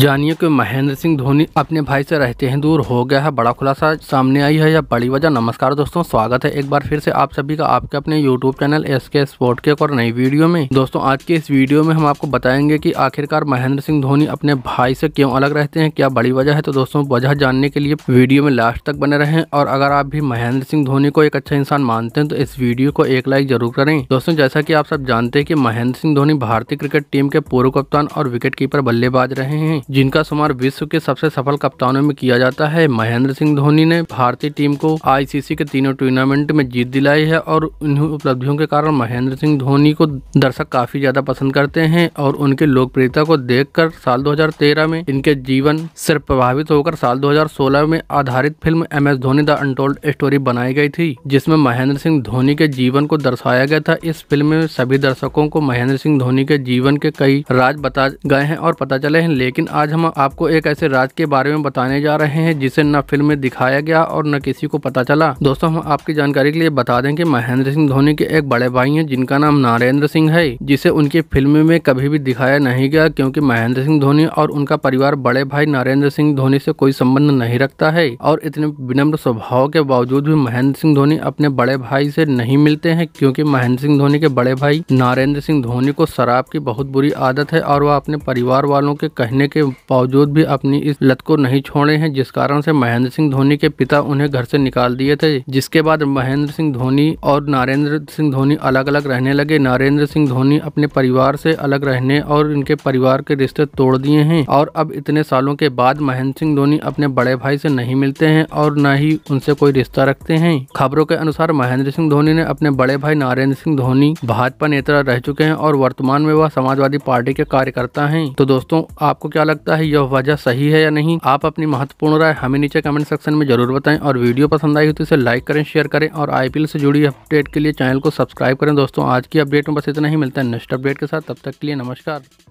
जानिए कि महेंद्र सिंह धोनी अपने भाई से रहते हैं दूर हो गया है बड़ा खुलासा सामने आई है यह बड़ी वजह नमस्कार दोस्तों स्वागत है एक बार फिर से आप सभी का आपके अपने YouTube channel S K sport के और नई वीडियो में दोस्तों आज की इस वीडियो में हम आपको बताएंगे कि आखिरकार महेंद्र सिंह धोनी अपने भाई से क्यों अलग रहते हैं क्या बड़ी वजह है तो दोस्तों वजह जानने के लिए वीडियो में लास्ट तक बने रहे और अगर आप भी महेंद्र सिंह धोनी को एक अच्छा इंसान मानते हैं तो इस वीडियो को एक लाइक जरूर करें दोस्तों जैसा की आप सब जानते हैं की महेंद्र सिंह धोनी भारतीय क्रिकेट टीम के पूर्व कप्तान और विकेट बल्लेबाज रहे हैं जिनका शुमार विश्व के सबसे सफल कप्तानों में किया जाता है महेंद्र सिंह धोनी ने भारतीय टीम को आईसीसी के तीनों टूर्नामेंट में जीत दिलाई है और इन उपलब्धियों के कारण महेंद्र सिंह धोनी को दर्शक काफी ज्यादा पसंद करते हैं और उनकी लोकप्रियता को देख साल दो में इनके जीवन से प्रभावित होकर साल दो में आधारित film M S Dhoni the untold story बनाई गई थी जिसमें महेंद्र सिंह धोनी के जीवन को दर्शाया गया था इस फिल्म में सभी दर्शकों को महेंद्र सिंह धोनी के जीवन के कई राज बता गए हैं और पता चले हैं लेकिन आज हम आपको एक ऐसे राज के बारे में बताने जा रहे हैं जिसे न फिल्म में दिखाया गया और न किसी को पता चला दोस्तों हम आपकी जानकारी के लिए बता दें कि महेंद्र सिंह धोनी के एक बड़े भाई हैं जिनका नाम नरेंद्र सिंह है जिसे उनकी फिल्म में कभी भी दिखाया नहीं गया क्योंकि महेंद्र सिंह धोनी और उनका परिवार बड़े भाई नरेंद्र सिंह धोनी से कोई संबंध नहीं रखता है और इतने विनम्र स्वभाव के बावजूद भी महेंद्र सिंह धोनी अपने बड़े भाई से नहीं मिलते हैं क्योंकि महेंद्र सिंह धोनी के बड़े भाई नरेंद्र सिंह धोनी को शराब की बहुत बुरी आदत है और वह अपने परिवार वालों के कहने के बावजूद भी अपनी इस लत को नहीं छोड़े हैं जिस कारण से महेंद्र सिंह धोनी के पिता उन्हें घर से निकाल दिए थे जिसके बाद महेंद्र सिंह धोनी और नरेंद्र सिंह धोनी अलग अलग रहने लगे नरेंद्र सिंह धोनी अपने परिवार से अलग रहने और इनके परिवार के रिश्ते तोड़ दिए हैं और अब इतने सालों के बाद महेंद्र सिंह धोनी अपने बड़े भाई से नहीं मिलते हैं और न ही उनसे कोई रिश्ता रखते हैं खबरों के अनुसार महेंद्र सिंह धोनी ने अपने बड़े भाई नरेंद्र सिंह धोनी भाजपा नेता रह चुके हैं और वर्तमान में वह समाजवादी पार्टी के कार्यकर्ता हैं तो दोस्तों आपको क्या क्या लगता है यह वजह सही है या नहीं आप अपनी महत्वपूर्ण राय हमें नीचे कमेंट सेक्शन में जरूर बताएं और वीडियो पसंद आई हो तो इसे लाइक करें शेयर करें और आईपीएल से जुड़ी अपडेट के लिए चैनल को सब्सक्राइब करें दोस्तों आज की अपडेट में बस इतना ही मिलता है नेक्स्ट अपडेट के साथ तब तक के लिए नमस्कार